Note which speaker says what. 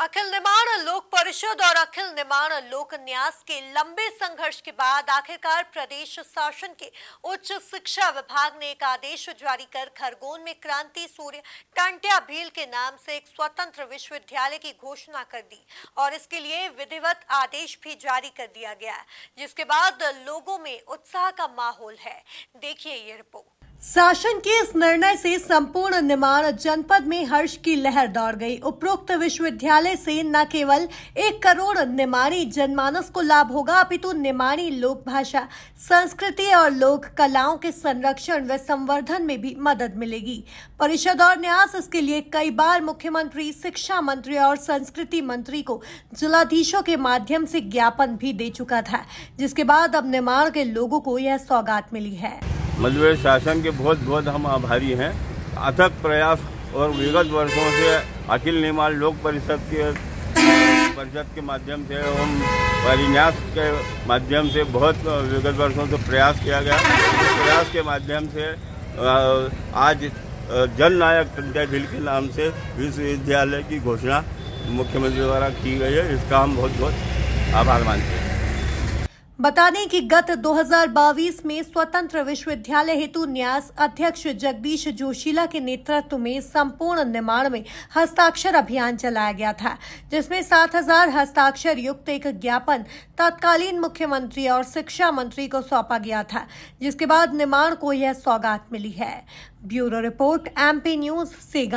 Speaker 1: अखिल निर्माण लोक परिषद और अखिल निर्माण लोक न्यास के लंबे संघर्ष के बाद आखिरकार प्रदेश शासन के उच्च शिक्षा विभाग ने एक आदेश जारी कर खरगोन में क्रांति सूर्य टंटिया भील के नाम से एक स्वतंत्र विश्वविद्यालय की घोषणा कर दी और इसके लिए विधिवत आदेश भी जारी कर दिया गया जिसके बाद लोगों में उत्साह का माहौल है देखिए ये रिपोर्ट शासन के इस निर्णय से संपूर्ण निर्माण जनपद में हर्ष की लहर दौड़ गई उपरोक्त विश्वविद्यालय से न केवल एक करोड़ निमाणी जनमानस को लाभ होगा अपितु निमाणी लोक भाषा संस्कृति और लोक कलाओं के संरक्षण व संवर्धन में भी मदद मिलेगी परिषद और न्यास इसके लिए कई बार मुख्यमंत्री शिक्षा मंत्री और संस्कृति मंत्री को जिलाधीशों के माध्यम से ज्ञापन भी दे चुका था जिसके बाद अब निर्माण के लोगों को यह सौगात मिली है
Speaker 2: मध्य शासन के बहुत बहुत हम आभारी हैं अथक प्रयास और विगत वर्षों से अखिल निर्माण लोक परिषद के परिषद के माध्यम से एवं परिन्यास के माध्यम से बहुत विगत वर्षों से प्रयास किया गया प्रयास के माध्यम से आज जन नायक पंचायत हिल के नाम से विश्वविद्यालय की घोषणा मुख्यमंत्री द्वारा की गई है इसका हम बहुत बहुत आभार मानते हैं
Speaker 1: बता दें कि गत 2022 में स्वतंत्र विश्वविद्यालय हेतु न्यास अध्यक्ष जगदीश जोशीला के नेतृत्व में संपूर्ण निर्माण में हस्ताक्षर अभियान चलाया गया था जिसमें 7000 हस्ताक्षर युक्त एक ज्ञापन तत्कालीन मुख्यमंत्री और शिक्षा मंत्री को सौंपा गया था जिसके बाद निर्माण को यह सौगात मिली है ब्यूरो रिपोर्ट एमपी न्यूज से